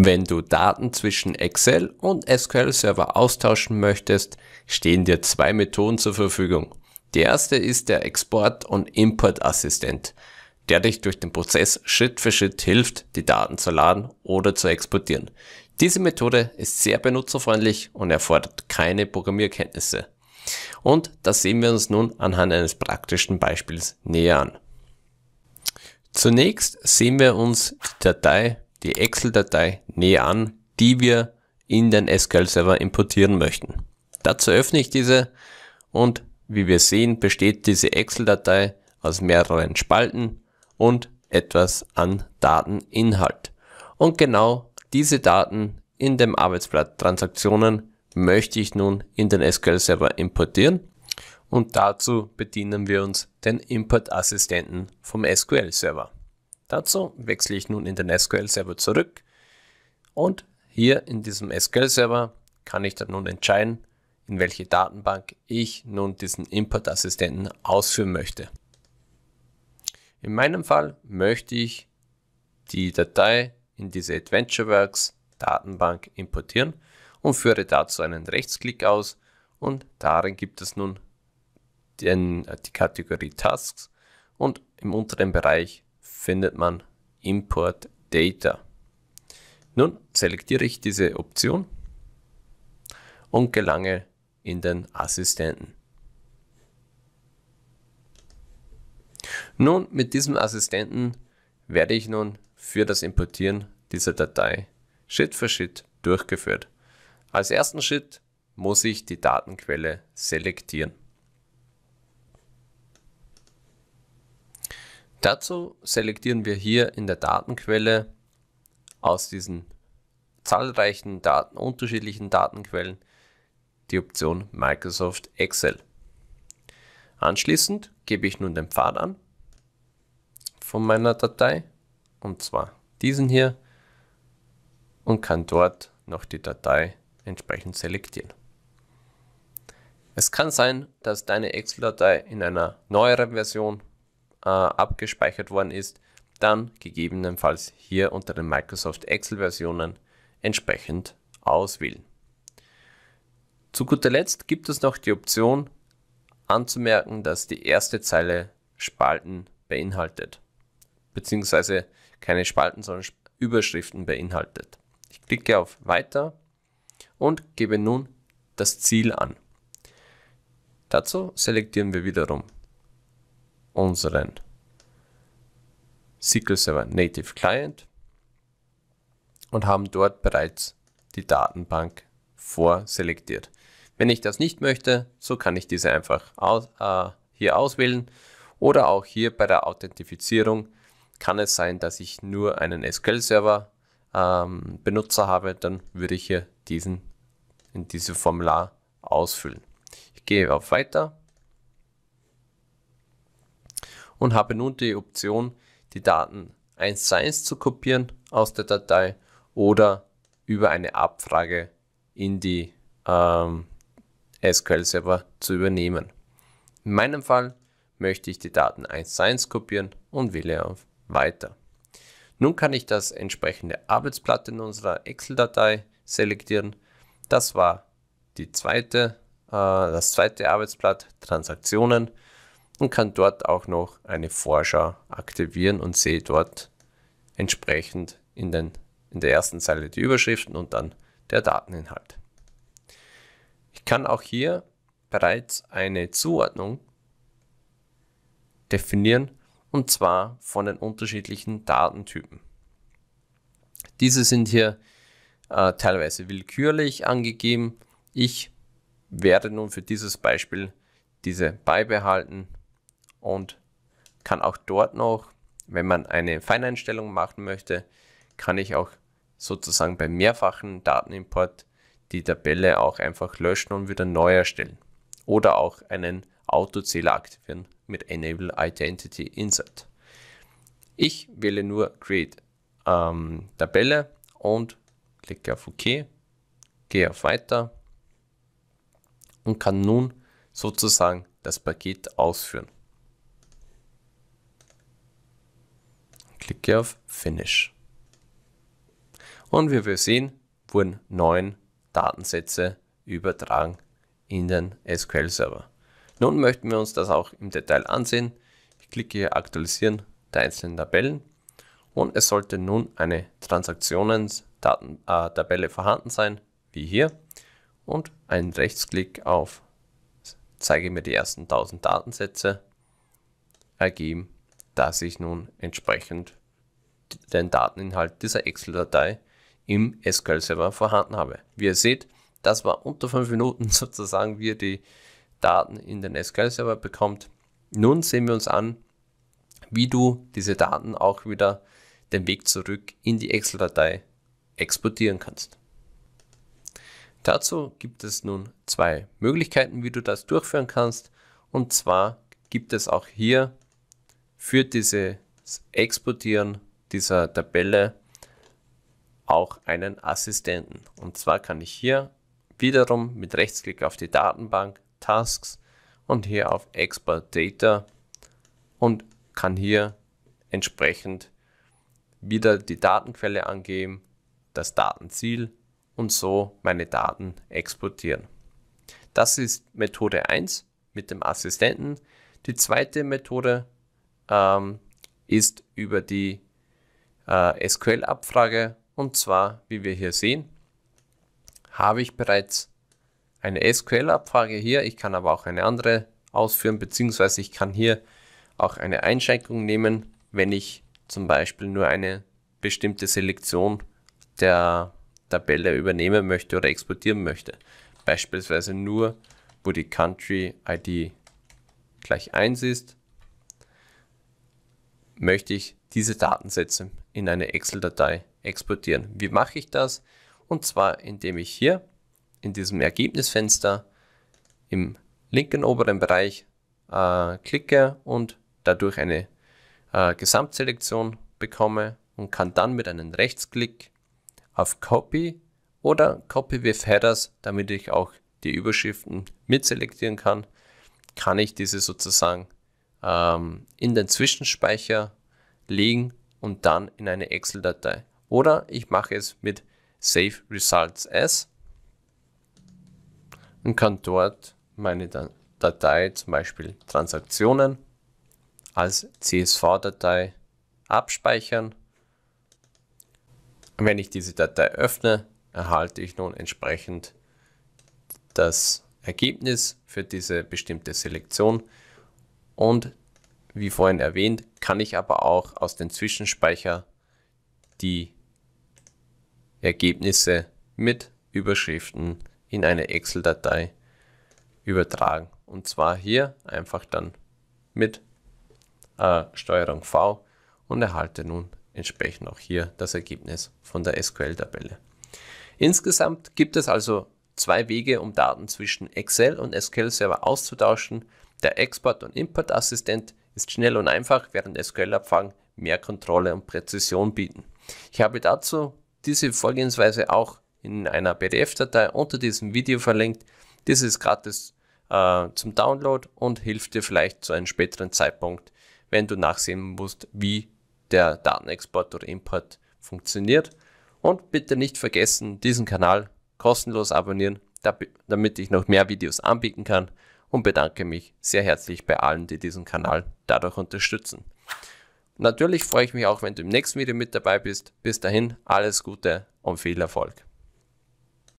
Wenn du Daten zwischen Excel und SQL Server austauschen möchtest, stehen dir zwei Methoden zur Verfügung. Die erste ist der Export- und Import-Assistent, der dich durch den Prozess Schritt für Schritt hilft, die Daten zu laden oder zu exportieren. Diese Methode ist sehr benutzerfreundlich und erfordert keine Programmierkenntnisse. Und das sehen wir uns nun anhand eines praktischen Beispiels näher an. Zunächst sehen wir uns die Datei die Excel-Datei nebenan, die wir in den SQL-Server importieren möchten. Dazu öffne ich diese und wie wir sehen, besteht diese Excel-Datei aus mehreren Spalten und etwas an Dateninhalt. Und genau diese Daten in dem Arbeitsblatt Transaktionen möchte ich nun in den SQL-Server importieren und dazu bedienen wir uns den Import-Assistenten vom SQL-Server. Dazu wechsle ich nun in den SQL Server zurück und hier in diesem SQL Server kann ich dann nun entscheiden, in welche Datenbank ich nun diesen Import-Assistenten ausführen möchte. In meinem Fall möchte ich die Datei in diese AdventureWorks Datenbank importieren und führe dazu einen Rechtsklick aus und darin gibt es nun den, die Kategorie Tasks und im unteren Bereich findet man Import Data. Nun selektiere ich diese Option und gelange in den Assistenten. Nun, mit diesem Assistenten werde ich nun für das Importieren dieser Datei Schritt für Schritt durchgeführt. Als ersten Schritt muss ich die Datenquelle selektieren. Dazu selektieren wir hier in der Datenquelle aus diesen zahlreichen Daten, unterschiedlichen Datenquellen die Option Microsoft Excel. Anschließend gebe ich nun den Pfad an von meiner Datei und zwar diesen hier und kann dort noch die Datei entsprechend selektieren. Es kann sein, dass deine Excel-Datei in einer neueren Version äh, abgespeichert worden ist, dann gegebenenfalls hier unter den Microsoft Excel-Versionen entsprechend auswählen. Zu guter Letzt gibt es noch die Option anzumerken, dass die erste Zeile Spalten beinhaltet, beziehungsweise keine Spalten, sondern Überschriften beinhaltet. Ich klicke auf Weiter und gebe nun das Ziel an. Dazu selektieren wir wiederum unseren SQL Server Native Client und haben dort bereits die Datenbank vorselektiert. Wenn ich das nicht möchte, so kann ich diese einfach aus, äh, hier auswählen oder auch hier bei der Authentifizierung kann es sein, dass ich nur einen SQL-Server ähm, Benutzer habe, dann würde ich hier diesen in dieses Formular ausfüllen. Ich gehe auf Weiter und habe nun die Option, die Daten 1 zu eins zu kopieren aus der Datei oder über eine Abfrage in die ähm, SQL Server zu übernehmen. In meinem Fall möchte ich die Daten 1 zu eins kopieren und wähle auf Weiter. Nun kann ich das entsprechende Arbeitsblatt in unserer Excel-Datei selektieren. Das war die zweite, äh, das zweite Arbeitsblatt Transaktionen und kann dort auch noch eine Vorschau aktivieren und sehe dort entsprechend in, den, in der ersten Zeile die Überschriften und dann der Dateninhalt. Ich kann auch hier bereits eine Zuordnung definieren und zwar von den unterschiedlichen Datentypen. Diese sind hier äh, teilweise willkürlich angegeben. Ich werde nun für dieses Beispiel diese beibehalten und kann auch dort noch, wenn man eine Feineinstellung machen möchte, kann ich auch sozusagen beim mehrfachen Datenimport die Tabelle auch einfach löschen und wieder neu erstellen. Oder auch einen Autozähler aktivieren mit Enable Identity Insert. Ich wähle nur Create ähm, Tabelle und klicke auf OK, gehe auf Weiter und kann nun sozusagen das Paket ausführen. Klicke auf Finish. Und wie wir sehen, wurden neun Datensätze übertragen in den SQL-Server. Nun möchten wir uns das auch im Detail ansehen. Ich klicke hier Aktualisieren der einzelnen Tabellen und es sollte nun eine Transaktionstabelle äh, vorhanden sein, wie hier. Und ein Rechtsklick auf Zeige mir die ersten 1000 Datensätze ergeben dass ich nun entsprechend den Dateninhalt dieser Excel-Datei im SQL-Server vorhanden habe. Wie ihr seht, das war unter 5 Minuten sozusagen, wie ihr die Daten in den SQL-Server bekommt. Nun sehen wir uns an, wie du diese Daten auch wieder den Weg zurück in die Excel-Datei exportieren kannst. Dazu gibt es nun zwei Möglichkeiten, wie du das durchführen kannst. Und zwar gibt es auch hier für dieses Exportieren dieser Tabelle auch einen Assistenten. Und zwar kann ich hier wiederum mit Rechtsklick auf die Datenbank Tasks und hier auf Export Data und kann hier entsprechend wieder die Datenquelle angeben, das Datenziel und so meine Daten exportieren. Das ist Methode 1 mit dem Assistenten. Die zweite Methode ähm, ist über die äh, SQL-Abfrage. Und zwar, wie wir hier sehen, habe ich bereits eine SQL-Abfrage hier. Ich kann aber auch eine andere ausführen, beziehungsweise ich kann hier auch eine Einschränkung nehmen, wenn ich zum Beispiel nur eine bestimmte Selektion der Tabelle übernehmen möchte oder exportieren möchte. Beispielsweise nur, wo die Country ID gleich 1 ist möchte ich diese Datensätze in eine Excel-Datei exportieren. Wie mache ich das? Und zwar, indem ich hier in diesem Ergebnisfenster im linken oberen Bereich äh, klicke und dadurch eine äh, Gesamtselektion bekomme und kann dann mit einem Rechtsklick auf Copy oder Copy with Headers, damit ich auch die Überschriften mitselektieren kann, kann ich diese sozusagen ähm, in den Zwischenspeicher legen und dann in eine Excel-Datei. Oder ich mache es mit Save Results As und kann dort meine Datei, zum Beispiel Transaktionen, als CSV-Datei abspeichern. wenn ich diese Datei öffne, erhalte ich nun entsprechend das Ergebnis für diese bestimmte Selektion. Und wie vorhin erwähnt, kann ich aber auch aus dem Zwischenspeicher die Ergebnisse mit Überschriften in eine Excel-Datei übertragen. Und zwar hier einfach dann mit äh, Steuerung V und erhalte nun entsprechend auch hier das Ergebnis von der SQL-Tabelle. Insgesamt gibt es also zwei Wege, um Daten zwischen Excel und SQL-Server auszutauschen. Der Export- und Importassistent ist schnell und einfach, während SQL-Abfang mehr Kontrolle und Präzision bieten. Ich habe dazu diese Vorgehensweise auch in einer PDF-Datei unter diesem Video verlinkt. Dies ist gratis äh, zum Download und hilft dir vielleicht zu einem späteren Zeitpunkt, wenn du nachsehen musst, wie der Datenexport oder Import funktioniert. Und bitte nicht vergessen, diesen Kanal kostenlos abonnieren, damit ich noch mehr Videos anbieten kann und bedanke mich sehr herzlich bei allen, die diesen Kanal dadurch unterstützen. Natürlich freue ich mich auch, wenn du im nächsten Video mit dabei bist. Bis dahin, alles Gute und viel Erfolg.